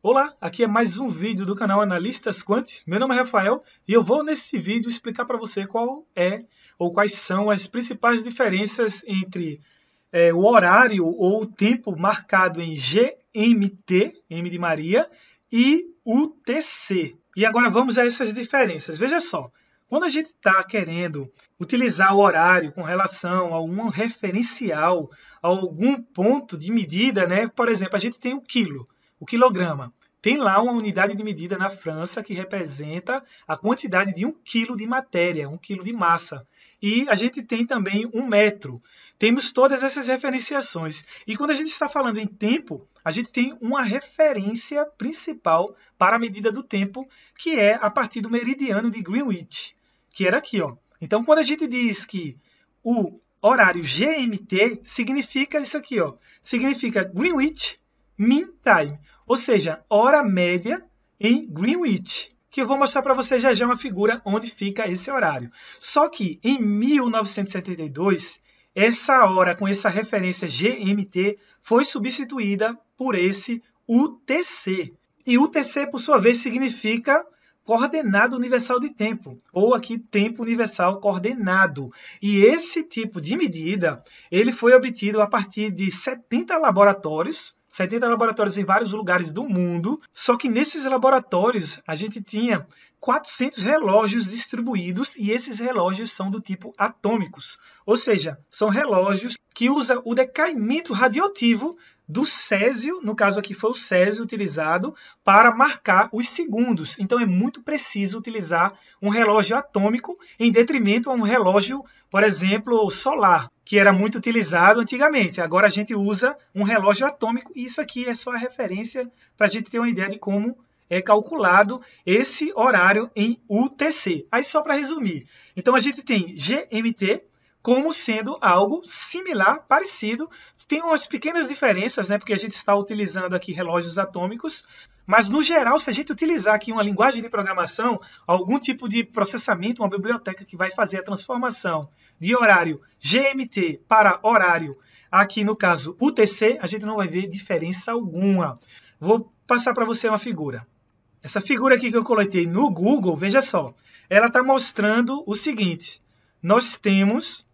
Olá, aqui é mais um vídeo do canal Analistas Quant. Meu nome é Rafael e eu vou nesse vídeo explicar para você qual é ou quais são as principais diferenças entre é, o horário ou o tempo marcado em GMT, M de Maria, e UTC. E agora vamos a essas diferenças. Veja só, quando a gente está querendo utilizar o horário com relação a um referencial, a algum ponto de medida, né? Por exemplo, a gente tem o quilo o quilograma. Tem lá uma unidade de medida na França que representa a quantidade de um quilo de matéria, um quilo de massa. E a gente tem também um metro. Temos todas essas referenciações. E quando a gente está falando em tempo, a gente tem uma referência principal para a medida do tempo, que é a partir do meridiano de Greenwich, que era aqui. Ó. Então, quando a gente diz que o horário GMT significa isso aqui, ó. significa Greenwich mean time, ou seja, hora média em Greenwich, que eu vou mostrar para vocês já já uma figura onde fica esse horário. Só que em 1972, essa hora com essa referência GMT foi substituída por esse UTC. E UTC, por sua vez, significa coordenado universal de tempo, ou aqui tempo universal coordenado. E esse tipo de medida, ele foi obtido a partir de 70 laboratórios 70 laboratórios em vários lugares do mundo. Só que nesses laboratórios a gente tinha 400 relógios distribuídos e esses relógios são do tipo atômicos, ou seja, são relógios que usa o decaimento radioativo do Césio, no caso aqui foi o Césio utilizado para marcar os segundos. Então é muito preciso utilizar um relógio atômico em detrimento a um relógio, por exemplo, solar, que era muito utilizado antigamente. Agora a gente usa um relógio atômico e isso aqui é só a referência para a gente ter uma ideia de como é calculado esse horário em UTC. Aí só para resumir. Então a gente tem GMT, como sendo algo similar, parecido. Tem umas pequenas diferenças, né? Porque a gente está utilizando aqui relógios atômicos, mas no geral, se a gente utilizar aqui uma linguagem de programação, algum tipo de processamento, uma biblioteca que vai fazer a transformação de horário GMT para horário, aqui no caso UTC, a gente não vai ver diferença alguma. Vou passar para você uma figura. Essa figura aqui que eu coletei no Google, veja só, ela está mostrando o seguinte: nós temos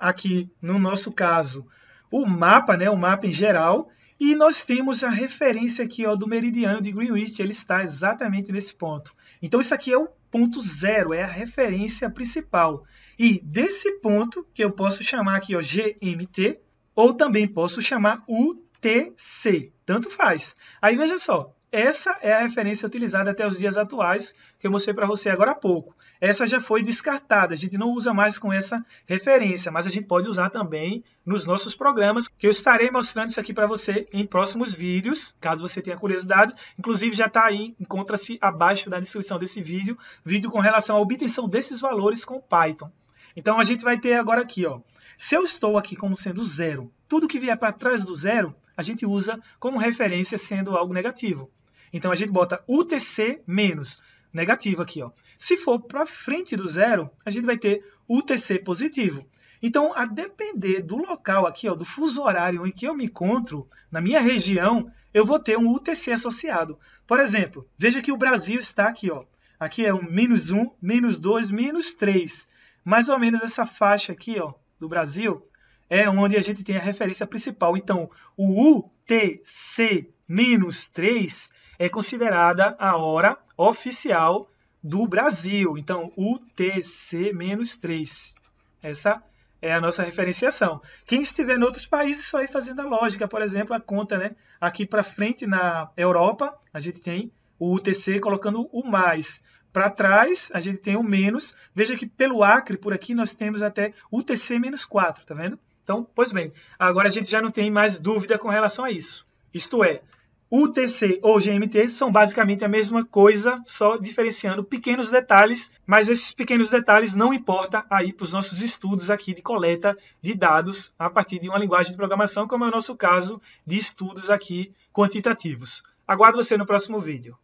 aqui no nosso caso o mapa, né, o mapa em geral, e nós temos a referência aqui ó, do meridiano de Greenwich, ele está exatamente nesse ponto. Então isso aqui é o ponto zero, é a referência principal. E desse ponto, que eu posso chamar aqui ó, GMT, ou também posso chamar UTC, tanto faz. Aí veja só, essa é a referência utilizada até os dias atuais, que eu mostrei para você agora há pouco. Essa já foi descartada, a gente não usa mais com essa referência, mas a gente pode usar também nos nossos programas, que eu estarei mostrando isso aqui para você em próximos vídeos, caso você tenha curiosidade. Inclusive já está aí, encontra-se abaixo da descrição desse vídeo, vídeo com relação à obtenção desses valores com Python. Então a gente vai ter agora aqui, ó. Se eu estou aqui como sendo zero, tudo que vier para trás do zero, a gente usa como referência sendo algo negativo. Então a gente bota UTC menos negativo aqui. Ó. Se for para frente do zero, a gente vai ter UTC positivo. Então, a depender do local aqui, ó, do fuso horário em que eu me encontro, na minha região, eu vou ter um UTC associado. Por exemplo, veja que o Brasil está aqui. Ó. Aqui é um menos 1, menos 2, menos 3. Mais ou menos essa faixa aqui ó, do Brasil é onde a gente tem a referência principal. Então, o UTC menos 3 é considerada a hora oficial do Brasil. Então, UTC-3. Essa é a nossa referenciação. Quem estiver em outros países, só ir fazendo a lógica. Por exemplo, a conta, né? Aqui para frente, na Europa, a gente tem o UTC colocando o mais. Para trás, a gente tem o menos. Veja que pelo Acre, por aqui, nós temos até UTC-4, tá vendo? Então, pois bem, agora a gente já não tem mais dúvida com relação a isso. Isto é, UTC ou GMT são basicamente a mesma coisa, só diferenciando pequenos detalhes, mas esses pequenos detalhes não importa aí para os nossos estudos aqui de coleta de dados a partir de uma linguagem de programação, como é o nosso caso de estudos aqui quantitativos. Aguardo você no próximo vídeo.